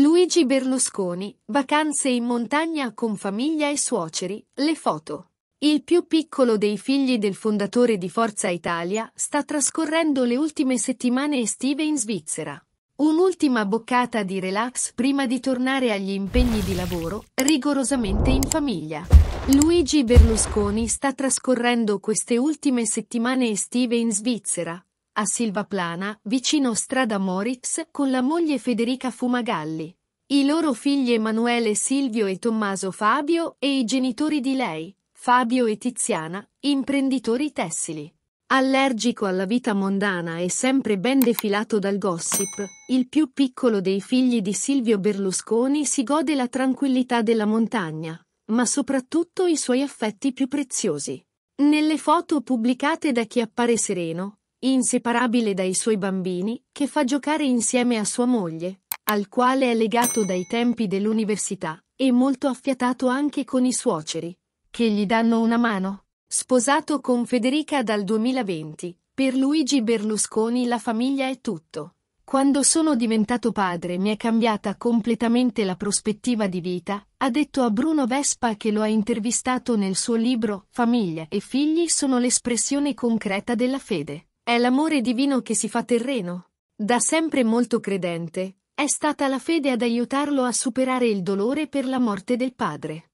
Luigi Berlusconi, vacanze in montagna con famiglia e suoceri, le foto. Il più piccolo dei figli del fondatore di Forza Italia sta trascorrendo le ultime settimane estive in Svizzera. Un'ultima boccata di relax prima di tornare agli impegni di lavoro, rigorosamente in famiglia. Luigi Berlusconi sta trascorrendo queste ultime settimane estive in Svizzera, a Silvaplana, vicino Strada Moritz, con la moglie Federica Fumagalli. I loro figli Emanuele Silvio e Tommaso Fabio e i genitori di lei, Fabio e Tiziana, imprenditori tessili. Allergico alla vita mondana e sempre ben defilato dal gossip, il più piccolo dei figli di Silvio Berlusconi si gode la tranquillità della montagna, ma soprattutto i suoi affetti più preziosi. Nelle foto pubblicate da chi appare sereno, inseparabile dai suoi bambini, che fa giocare insieme a sua moglie, al quale è legato dai tempi dell'università, e molto affiatato anche con i suoceri, che gli danno una mano. Sposato con Federica dal 2020, per Luigi Berlusconi la famiglia è tutto. Quando sono diventato padre mi è cambiata completamente la prospettiva di vita, ha detto a Bruno Vespa che lo ha intervistato nel suo libro Famiglia e figli sono l'espressione concreta della fede. È l'amore divino che si fa terreno. Da sempre molto credente, è stata la fede ad aiutarlo a superare il dolore per la morte del padre.